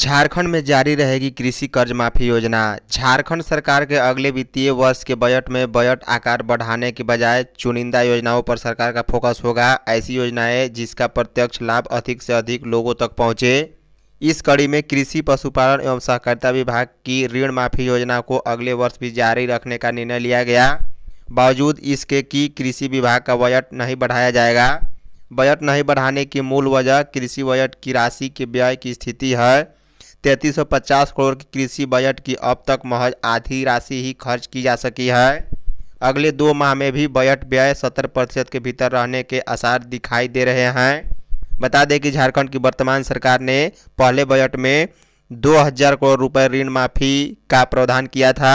झारखंड में जारी रहेगी कृषि कर्ज माफी योजना झारखंड सरकार के अगले वित्तीय वर्ष के बजट में बजट आकार बढ़ाने के बजाय चुनिंदा योजनाओं पर सरकार का फोकस होगा ऐसी योजनाएं जिसका प्रत्यक्ष लाभ अधिक से अधिक लोगों तक पहुंचे इस कड़ी में कृषि पशुपालन एवं सहकारिता विभाग की ऋण माफी योजना को अगले वर्ष भी जारी रखने का निर्णय लिया गया बावजूद इसके कि कृषि विभाग का बजट नहीं बढ़ाया जाएगा बजट नहीं बढ़ाने की मूल वजह कृषि बजट की राशि के व्यय की स्थिति है तैंतीस सौ पचास करोड़ की कृषि बजट की अब तक महज आधी राशि ही खर्च की जा सकी है अगले दो माह में भी बजट व्यय सत्तर प्रतिशत के भीतर रहने के आसार दिखाई दे रहे हैं बता दें कि झारखंड की वर्तमान सरकार ने पहले बजट में 2000 करोड़ रुपए ऋण माफी का प्रावधान किया था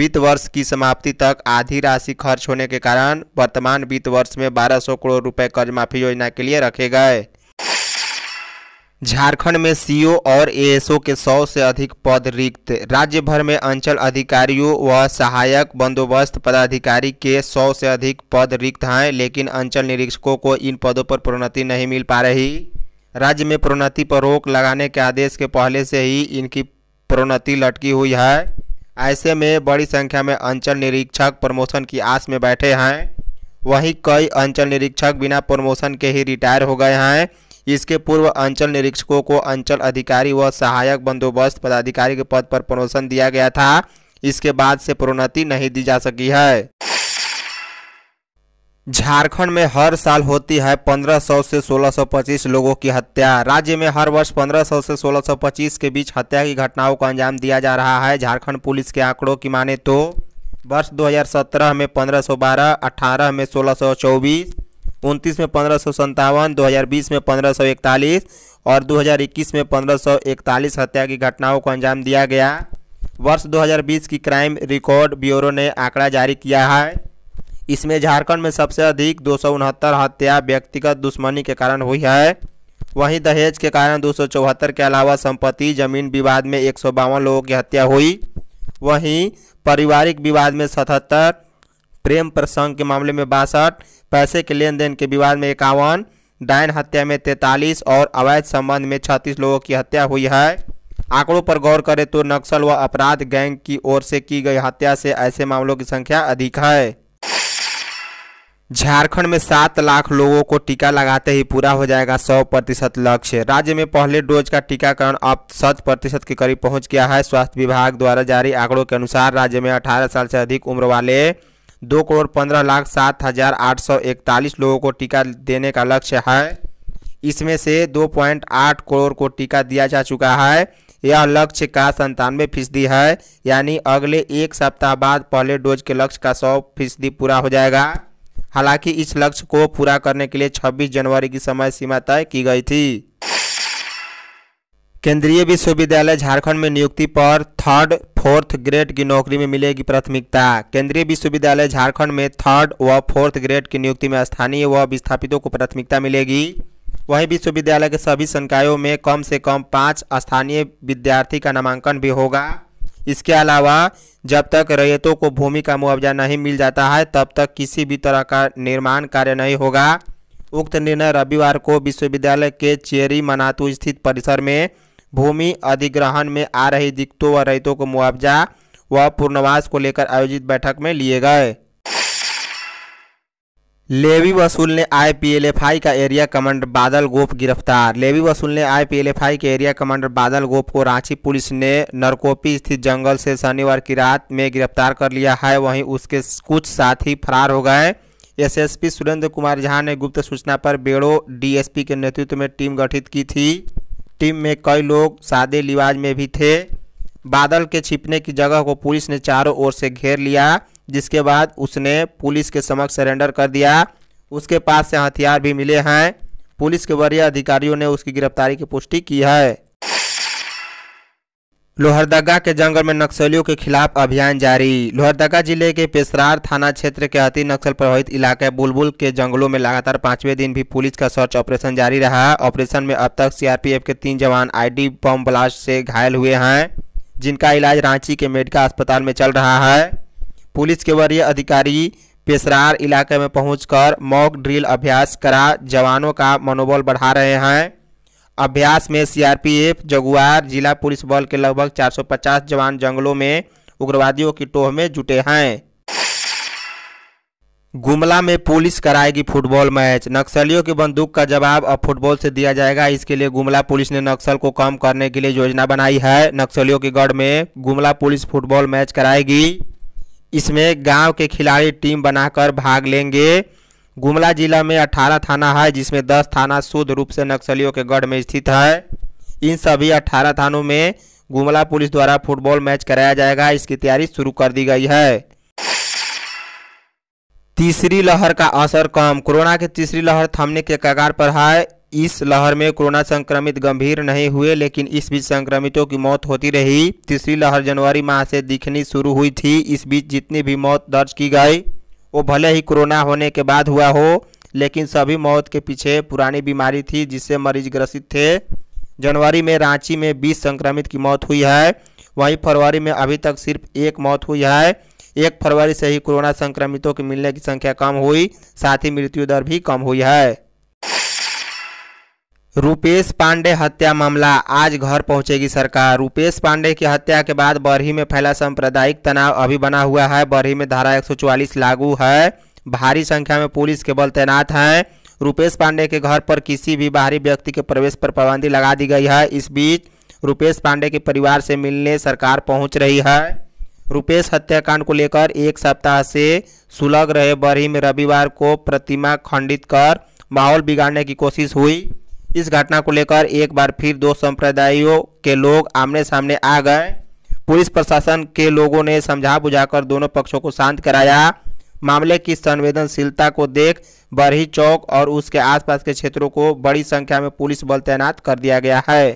वित्त वर्ष की समाप्ति तक आधी राशि खर्च होने के कारण वर्तमान वित्त वर्ष में 1200 करोड़ रुपए कर्ज माफी योजना के लिए रखे गए झारखंड में सीओ और एएसओ के सौ से अधिक पद रिक्त राज्य भर में अंचल अधिकारियों व सहायक बंदोबस्त पदाधिकारी के सौ से अधिक पद रिक्त हैं लेकिन अंचल निरीक्षकों को इन पदों पर प्रोन्नति नहीं मिल पा रही राज्य में प्रोन्नति पर रोक लगाने के आदेश के पहले से ही इनकी प्रोन्नति लटकी हुई है ऐसे में बड़ी संख्या में अंचल निरीक्षक प्रमोशन की आस में बैठे हैं वहीं कई अंचल निरीक्षक बिना प्रमोशन के ही रिटायर हो गए हैं इसके पूर्व अंचल निरीक्षकों को अंचल अधिकारी व सहायक बंदोबस्त पदाधिकारी के पद पर प्रमोशन दिया गया था इसके बाद से प्रोन्नति नहीं दी जा सकी है झारखंड में हर साल होती है 1500 से 1625 लोगों की हत्या राज्य में हर वर्ष 1500 से 1625 के बीच हत्या की घटनाओं को अंजाम दिया जा रहा है झारखंड पुलिस के आंकड़ों की माने तो वर्ष 2017 में 1512, 18 में 1624, उनतीस में पंद्रह सौ संतावन दो हज़ार बीस में पंद्रह सौ इकतालीस और दो हज़ार इक्कीस में पंद्रह सौ इकतालीस हत्या की घटनाओं को अंजाम दिया गया वर्ष 2020 की क्राइम रिकॉर्ड ब्यूरो ने आंकड़ा जारी किया है इसमें झारखंड में सबसे अधिक दो हत्या व्यक्तिगत दुश्मनी के कारण हुई है वहीं दहेज के कारण दो के अलावा संपत्ति जमीन विवाद में एक लोगों की हत्या हुई वहीं पारिवारिक विवाद में सतहत्तर प्रेम प्रसंग के मामले में बासठ पैसे के लेन देन के विवाद में इक्यावन डायन हत्या में तैतालीस और अवैध संबंध में छत्तीस लोगों की हत्या हुई है आंकड़ों पर गौर करें तो नक्सल व अपराध गैंग की ओर से की गई हत्या से ऐसे मामलों की संख्या अधिक है झारखंड में सात लाख लोगों को टीका लगाते ही पूरा हो जाएगा सौ प्रतिशत लक्ष्य राज्य में पहले डोज का टीकाकरण अब शत प्रतिशत के करीब पहुंच गया है स्वास्थ्य विभाग द्वारा जारी आंकड़ों के अनुसार राज्य में 18 साल से अधिक उम्र वाले दो करोड़ पंद्रह लाख सात हजार आठ सौ इकतालीस लोगों को टीका देने का लक्ष्य है इसमें से दो पॉइंट आठ करोड़ को टीका दिया जा चुका है यह लक्ष्य का संतानवे फीसदी है यानी अगले एक सप्ताह बाद पहले डोज के लक्ष्य का सौ फीसदी पूरा हो जाएगा हालांकि इस लक्ष्य को पूरा करने के लिए 26 जनवरी की समय सीमा तय की गई थी केंद्रीय विश्वविद्यालय झारखंड में नियुक्ति पर थर्ड फोर्थ ग्रेड की नौकरी में मिलेगी प्राथमिकता केंद्रीय विश्वविद्यालय झारखंड में थर्ड व फोर्थ ग्रेड की नियुक्ति में स्थानीय व विस्थापितों को प्राथमिकता मिलेगी वहीं विश्वविद्यालय के सभी संकायों में कम से कम पाँच स्थानीय विद्यार्थी का नामांकन भी होगा इसके अलावा जब तक रैयतों को भूमि का मुआवजा नहीं मिल जाता है तब तक किसी भी तरह का निर्माण कार्य नहीं होगा उक्त निर्णय रविवार को विश्वविद्यालय के चेरी मनातू स्थित परिसर में भूमि अधिग्रहण में आ रही दिक्कतों व रैतों को मुआवजा व पूर्णवास को लेकर आयोजित बैठक में लिए गए लेवी वसूल ने आईपीएलएफआई का एरिया कमांडर बादल गोप गिरफ्तार लेवी वसूल ने आईपीएलएफआई के एरिया कमांडर बादल गोप को रांची पुलिस ने नरकोपी स्थित जंगल से शनिवार की रात में गिरफ्तार कर लिया है वहीं उसके कुछ साथी फरार हो गए एसएसपी सुरेंद्र कुमार झा ने गुप्त सूचना पर बेड़ो डीएसपी के नेतृत्व में टीम गठित की थी टीम में कई लोग सादे लिबाज में भी थे बादल के छिपने की जगह को पुलिस ने चारों ओर से घेर लिया जिसके बाद उसने पुलिस के समक्ष सरेंडर कर दिया उसके पास से हथियार भी मिले हैं पुलिस के वरीय अधिकारियों ने उसकी गिरफ्तारी की पुष्टि की है लोहरदगा के जंगल में नक्सलियों के खिलाफ अभियान जारी लोहरदगा जिले के पेशरार थाना क्षेत्र के अति नक्सल प्रभावित इलाके बुलबुल के जंगलों में लगातार पांचवें दिन भी पुलिस का सर्च ऑपरेशन जारी रहा ऑपरेशन में अब तक सीआरपीएफ के तीन जवान आईडी बम ब्लास्ट से घायल हुए हैं जिनका इलाज रांची के मेडिका अस्पताल में चल रहा है पुलिस के वरीय अधिकारी पेशरार इलाके में पहुँच मॉक ड्रिल अभ्यास करा जवानों का मनोबल बढ़ा रहे हैं अभ्यास में सीआरपीएफ जगुआर जिला पुलिस बल के लगभग 450 जवान जंगलों में उग्रवादियों की टोह में जुटे हैं गुमला में पुलिस कराएगी फुटबॉल मैच नक्सलियों की बंदूक का जवाब अब फुटबॉल से दिया जाएगा इसके लिए गुमला पुलिस ने नक्सल को कम करने के लिए योजना बनाई है नक्सलियों के गढ़ में गुमला पुलिस फुटबॉल मैच कराएगी इसमें गांव के खिलाड़ी टीम बनाकर भाग लेंगे गुमला जिला में 18 थाना है जिसमें 10 थाना शुद्ध रूप से नक्सलियों के गढ़ में स्थित है इन सभी 18 थानों में गुमला पुलिस द्वारा फुटबॉल मैच कराया जाएगा इसकी तैयारी शुरू कर दी गई है तीसरी लहर का असर कम कोरोना की तीसरी लहर थमने के कगार पर है इस लहर में कोरोना संक्रमित गंभीर नहीं हुए लेकिन इस बीच संक्रमितों की मौत होती रही तीसरी लहर जनवरी माह से दिखनी शुरू हुई थी इस बीच जितनी भी मौत दर्ज की गई वो भले ही कोरोना होने के बाद हुआ हो लेकिन सभी मौत के पीछे पुरानी बीमारी थी जिससे मरीज ग्रसित थे जनवरी में रांची में 20 संक्रमित की मौत हुई है वहीं फरवरी में अभी तक सिर्फ एक मौत हुई है एक फरवरी से ही कोरोना संक्रमितों के मिलने की संख्या कम हुई साथ ही मृत्यु दर भी कम हुई है रूपेश पांडे हत्या मामला आज घर पहुंचेगी सरकार रूपेश पांडे की हत्या के बाद बरही में फैला सांप्रदायिक तनाव अभी बना हुआ है बरही में धारा 144 लागू है भारी संख्या में पुलिस के बल तैनात हैं रूपेश पांडे के घर पर किसी भी बाहरी व्यक्ति के प्रवेश पर पाबंदी लगा दी गई है इस बीच रूपेश पांडे के परिवार से मिलने सरकार पहुँच रही है रूपेश हत्याकांड को लेकर एक सप्ताह से सुलग रहे बरही में रविवार को प्रतिमा खंडित कर माहौल बिगाड़ने की कोशिश हुई इस घटना को लेकर एक बार फिर दो संप्रदायों के लोग आमने सामने आ गए पुलिस प्रशासन के लोगों ने समझा बुझाकर दोनों पक्षों को शांत कराया मामले की संवेदनशीलता को देख बरही चौक और उसके आसपास के क्षेत्रों को बड़ी संख्या में पुलिस बल तैनात कर दिया गया है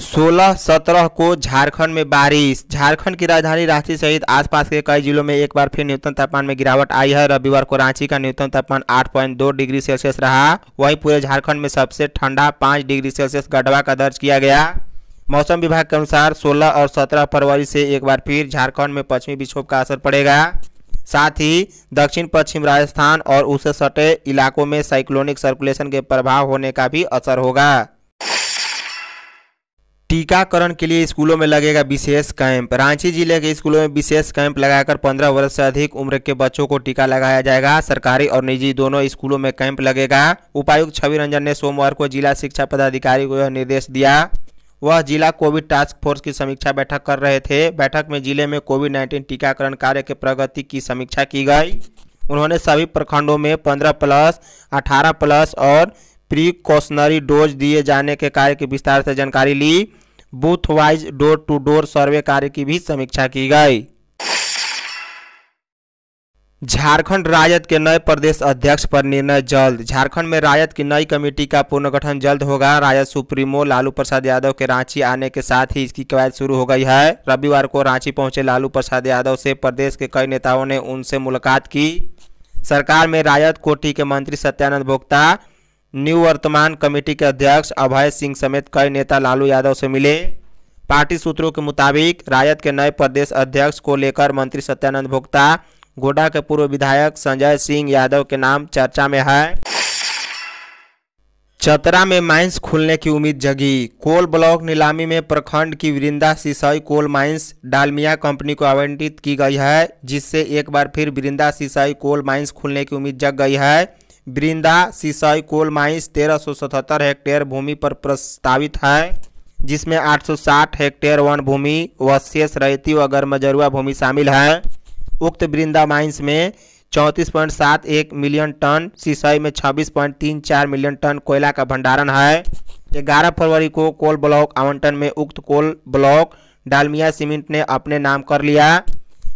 सोलह सत्रह को झारखंड में बारिश झारखंड की राजधानी रांची सहित आसपास के कई जिलों में एक बार फिर न्यूनतम तापमान में गिरावट आई है रविवार को रांची का न्यूनतम तापमान 8.2 डिग्री सेल्सियस रहा वहीं पूरे झारखंड में सबसे ठंडा 5 डिग्री सेल्सियस गढ़वा का दर्ज किया गया मौसम विभाग के अनुसार सोलह और सत्रह फरवरी से एक बार फिर झारखंड में पश्चिमी विक्षोभ का असर पड़ेगा साथ ही दक्षिण पश्चिम राजस्थान और उससे सटे इलाकों में साइक्लोनिक सर्कुलेशन के प्रभाव होने का भी असर होगा टीकाकरण के लिए स्कूलों में लगेगा विशेष कैंप रांची जिले के स्कूलों में विशेष कैंप लगाकर 15 वर्ष से अधिक उम्र के बच्चों को टीका लगाया जाएगा सरकारी और निजी दोनों स्कूलों में कैंप लगेगा उपायुक्त छवि रंजन ने सोमवार को जिला शिक्षा पदाधिकारी को यह निर्देश दिया वह जिला कोविड टास्क फोर्स की समीक्षा बैठक कर रहे थे बैठक में जिले में कोविड नाइन्टीन टीकाकरण कार्य के प्रगति की समीक्षा की गई उन्होंने सभी प्रखंडों में पंद्रह प्लस अठारह प्लस और प्रीकॉशनरी डोज दिए जाने के कार्य की विस्तार से जानकारी ली booth wise door to door survey कार्य की भी समीक्षा की गई झारखंड राजद के नए प्रदेश अध्यक्ष पर निर्णय जल्द झारखंड में राजद की नई कमेटी का पुनर्गठन जल्द होगा राजद सुप्रीमो लालू प्रसाद यादव के रांची आने के साथ ही इसकी कवायद शुरू हो गई है रविवार को रांची पहुंचे लालू प्रसाद यादव से प्रदेश के कई नेताओं ने उनसे मुलाकात की सरकार में राजद कोटी के मंत्री सत्यानंद भोक्ता वर्तमान कमेटी के अध्यक्ष अभय सिंह समेत कई नेता लालू यादव से मिले पार्टी सूत्रों के मुताबिक राजद के नए प्रदेश अध्यक्ष को लेकर मंत्री सत्यानंद भोक्ता गोडा के पूर्व विधायक संजय सिंह यादव के नाम चर्चा में है चतरा में माइंस खुलने की उम्मीद जगी कोल ब्लॉक नीलामी में प्रखंड की Vrinda Sisai coal mines Dalmia company को आवंटित की गई है जिससे एक बार फिर वृंदा सिसाई कोल माइंस खुलने की उम्मीद जग गई है वृंदा सिसई कोल माइस सतहत्तर हेक्टेयर भूमि पर प्रस्तावित है जिसमें 860 हेक्टेयर वन भूमि व शेष रैती व गर्मजरुआ भूमि शामिल है उक्त वृंदा माइंस में 34.71 मिलियन टन सिसई में 26.34 मिलियन टन कोयला का भंडारण है ग्यारह फरवरी को कोल ब्लॉक आवंटन में उक्त कोल ब्लॉक डालमिया सीमेंट ने अपने नाम कर लिया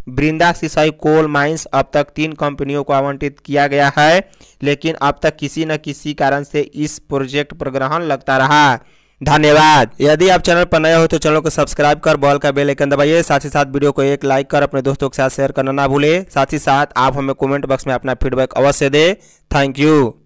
वृंदा सिसाई कोल माइंस अब तक तीन कंपनियों को आवंटित किया गया है लेकिन अब तक किसी न किसी कारण से इस प्रोजेक्ट पर ग्रहण लगता रहा धन्यवाद यदि आप चैनल पर नए हो तो चैनल को सब्सक्राइब कर बॉल का बेल आइकन दबाइए साथ ही साथ वीडियो को एक लाइक कर अपने दोस्तों के साथ शेयर करना ना भूले साथ ही साथ आप हमें कमेंट बॉक्स में अपना फीडबैक अवश्य दें थैंक यू